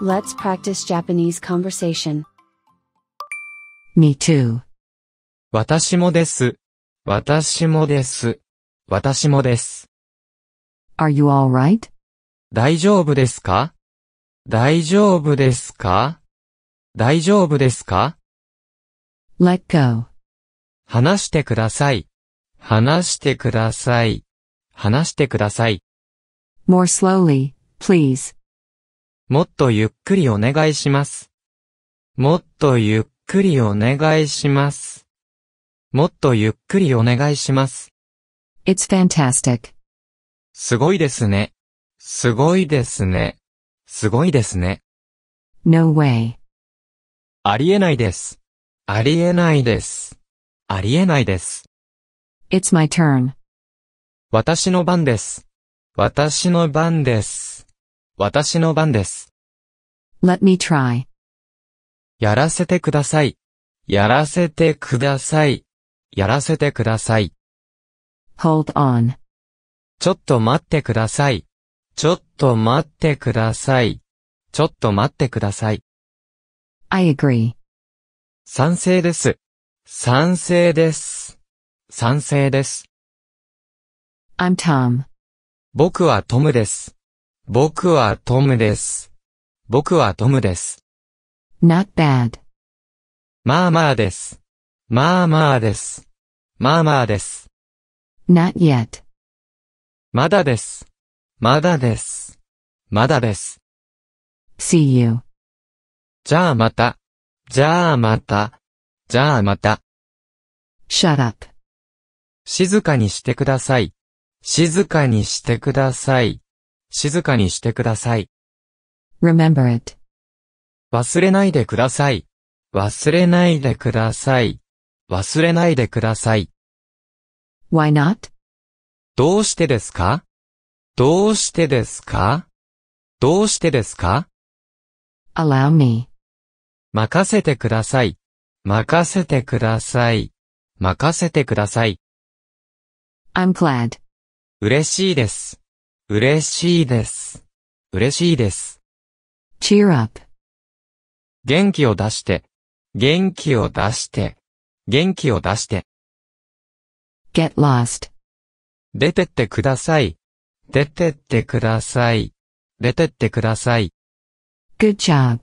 Let's practice Japanese conversation. Me too. 私もです。私もです。私もです。Are you alright? 大丈夫ですか大丈夫ですか大丈夫ですか ?Let go. 話してください。話してください。話してください。More slowly, please. もっとゆっくりお願いします。もっとゆっくりお願いします。もっとゆっくりお願いします。It's fantastic. すごいですね。すごいですね。すごいですね。No way. ありえないです。ありえないです。ありえないです。It's my turn. 私の番です。私の番です。私の番です。Let me try. やらせてください。やらせてください。やらせてください。hold on. ちょっと待ってください。ちょっと待ってください。ちょっと待ってください。I agree. 賛成です。賛成です。賛成です。I'm Tom. 僕はトムです。僕はトムです。僕はトムです。not bad. まあまあです。まあまあです。まあまあです。not yet. まだです。まだです。まだです。see you. じゃあまた。じゃあまた。じゃあまた。shut up. 静かにしてください。静かにしてください。静かにしてください。remember it. 忘れないでください。忘れないでください。忘れないでください。why not? どうしてですかどうしてですかどうしてですか ?allow me. 任せてください。任せてください。任せてください。I'm glad. 嬉しいです。嬉しいです。嬉しいです。cheer up 元気を出して、元気を出して、元気を出して。get lost 出てってください。出てってください。出てってください。good job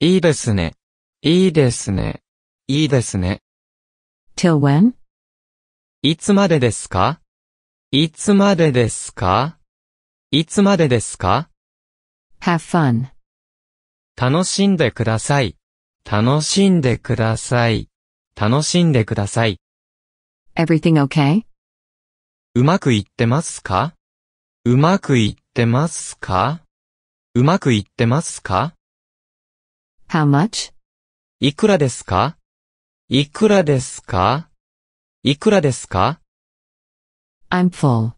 いいですね。いいですね。いいですね。till when? いつまでですかいつまでですかいつまでですか ?have fun. 楽しんでください。楽しんでください。楽しんでください。everything okay? うまくいってますかうまくいってますかうまくいってますか ?How much? いくらですかいくらですかいくらですか I'm full.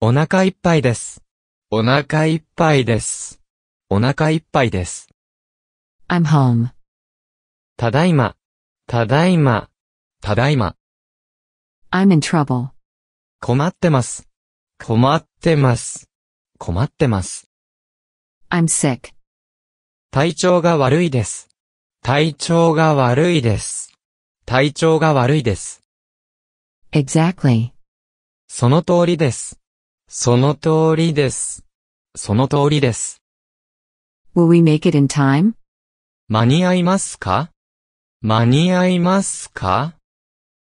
お腹いっぱいです。お腹いっぱいです。お腹いっぱいです。I'm home. ただいま。ただいま。ただいま。I'm in trouble. 困ってます。困ってます。困ってます。I'm sick. 体調が悪いです。体調が悪いです。体調が悪いです。exactly. その通りです。その通りです。その通りです。Will we make it in time? 間に合いますか間に合いますか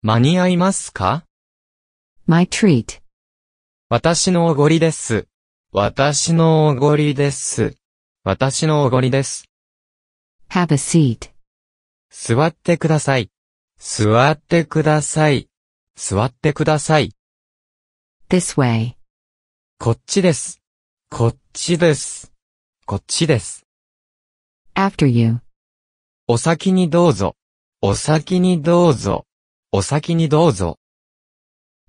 間に合いますか ?My treat. 私のおごりです。私のおごりです。私のおごりです。Have a seat. 座ってください。座ってください。座ってください。this way. こっちです。こっちです。こっちです。after you. お先にどうぞ。お先にどうぞ。お先にどうぞ。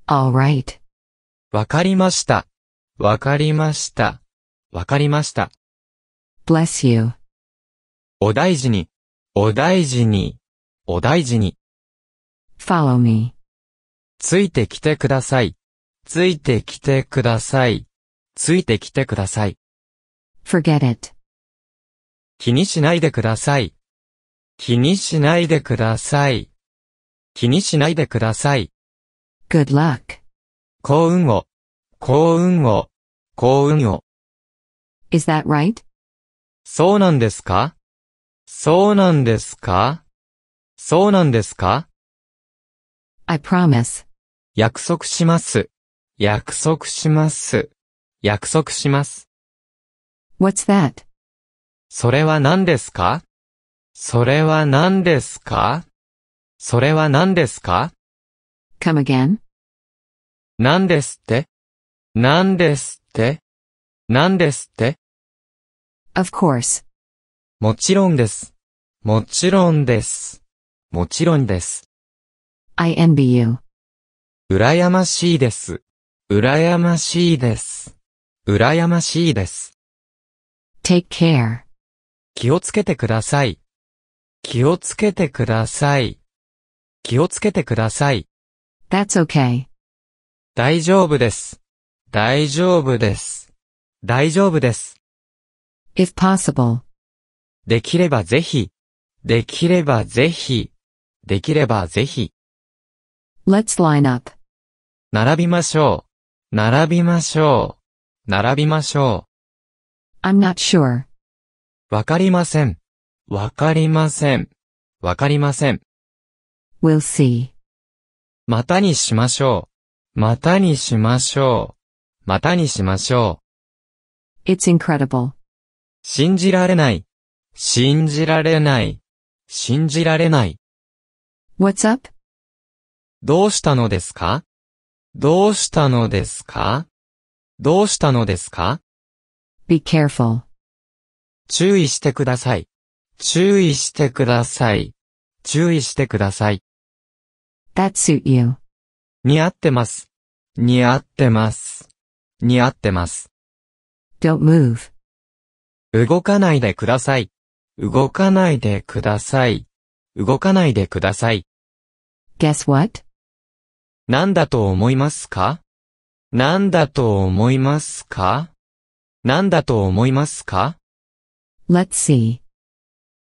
alright. わかりました。わかりました。わかりました。bless you. お大事に。お大事に。お大事に。follow me. ついてきてください。ついてきてください。ついてきてください。forget it. 気にしないでください。気にしないでください。気にしないでください。good luck. 幸運を、幸運を、幸運を。is that right? そうなんですかそうなんですかそうなんですか ?I promise. 約束します。約束します。約束します。What's that? それは何ですかそれは何ですかそれは何ですか ?come again? 何ですって何ですって何ですって ?of course. もちろんです。もちろんです。もちろんです。I envy you. 羨ましいです。羨ましいです。羨ましいです。take care. 気をつけてください。気をつけてください。気をつけてください。that's okay. 大丈夫です。大丈夫です。大丈夫です。if possible. できればぜひ。できればぜひ。できればぜひ。let's line up. 並びましょう。並びましょう。並びましょう。I'm not sure. わかりません。わかりません。わかりません。We'll see. またにしましょう。またにしましょう。またにしましょう。It's incredible. 信じられない。信じられない。信じられない。What's up? どうしたのですかどうしたのですかどうしたのですか ?be careful. 注意してください。注意してください。注意してください。that suit you. 似合ってます。似合ってます。似合ってます。don't move. 動かないでください。動かないでください。動かないでください。guess what? 何だと思いますか何だと思いますか何だと思いますか ?Let's see.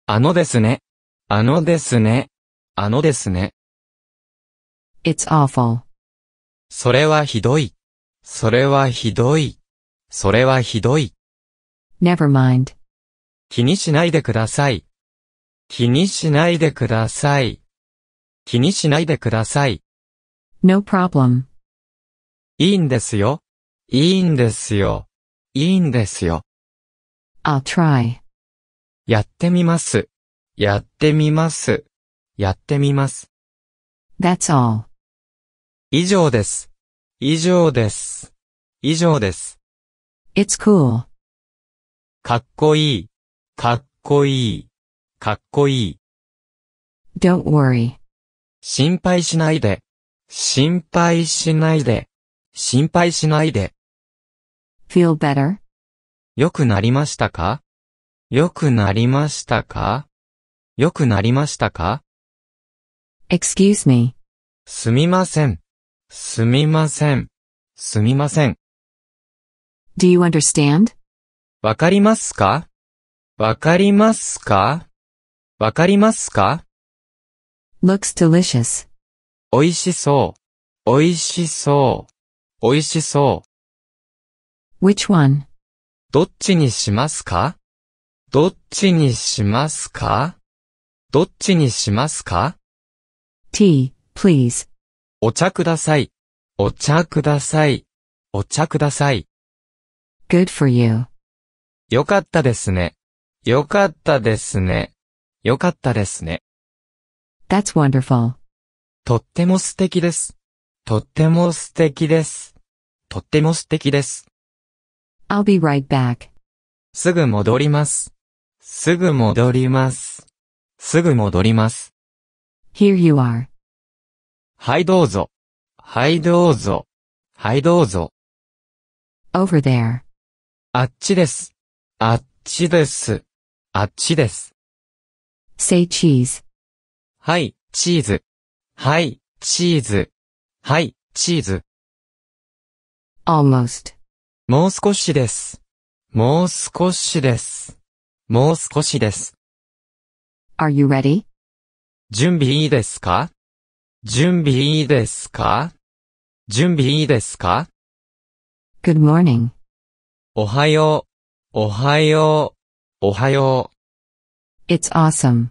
あのですね。あのですね。あのですね。It's awful. それはひどい。それはひどい。それはひどい。Never mind. 気にしないでください。気にしないでください。気にしないでください。No problem. いいんですよ。いいんですよ。いいんですよ。I'll try. やってみます。やってみます。やってみます。That's all. 以上です。以上です。以上です。It's cool. かっこいい。かっこいい。かっこいい。Don't worry. 心配しないで。心配しないで。心配しないで。feel better? 良くなりましたか良くなりましたか良くなりましたか ?excuse me. すみません。すみません。すみません。Do you understand? わかりますかわかりますかわかりますか ?looks delicious. 美味しそう。美味しそう。美味しそう。Which one? どっちにしますかどっちにしますかどっちにしますか ?tea, please. お茶ください。お茶ください。お茶ください。good for you. よかったですね。よかったですね。よかったですね。That's wonderful. とっても素敵です。とっても素敵です。とっても素敵です。I'll be right back. すぐ戻ります。すぐ戻ります。すぐ戻ります。Here you are. はいどうぞ。はいどうぞ。はいどうぞ。Over there. あっちです。あっちです。あっちです。Say cheese. はい、チーズ。はい、チーズ。はい、チーズ。almost. もう少しです。もう少しです。もう少しです。Are you ready? 準備いいですか準備いいですか準備いいですか ?Good morning. おはよう、おはよう、おはよう。It's awesome.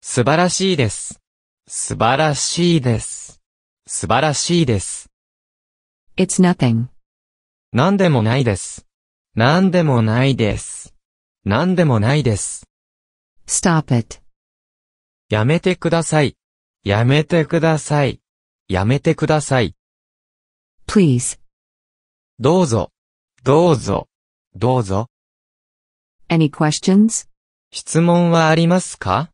素晴らしいです。素晴らしいです。素晴らしいです。It's nothing. 何でもないです。何でもないです。何でもないです。Stop it. やめてください。やめてください。やめてください。Please. どうぞ。どうぞ。どうぞ。Any questions? 質問はありますか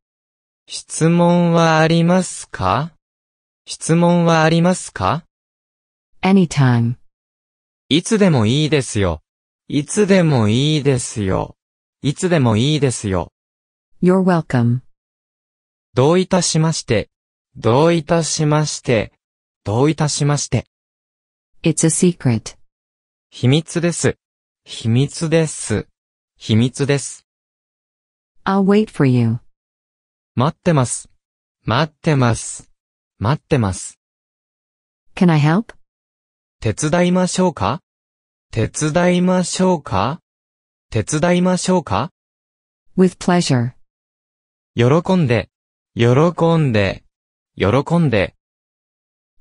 質問はありますか質問はありますか ?anytime いつでもいいですよ。いつでもいいですよ。いつでもいいですよ。You're welcome どういたしまして。どういたしまして。どういたしまして。It's a secret 秘密です。秘密です。秘密です。I'll wait for you 待ってます。待ってます。待ってます。Can I help? 手伝いましょうか手伝いましょうか手伝いましょうか ?with pleasure. 喜んで、喜んで、喜んで。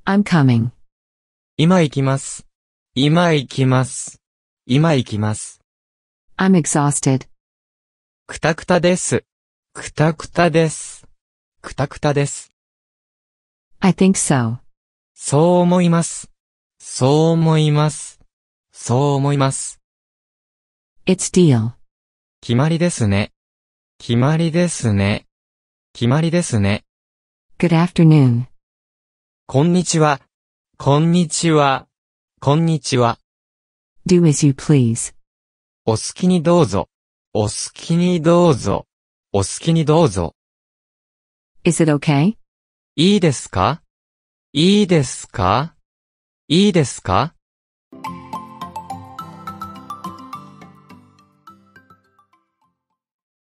I'm coming. 今行きます。今行きます。今行きます。I'm exhausted. くたくたです。くたくたです。くたくたです。I think so. そう思います。そう思います。そう思います。It's deal. 決まりですね。決まりですね。決まりですね。Good afternoon. こんにちは。こんにちは。こんにちは。Do as you please. お好きにどうぞ。お好きにどうぞ。お好きにどうぞ。Is it okay? いいですかいいですかいいですか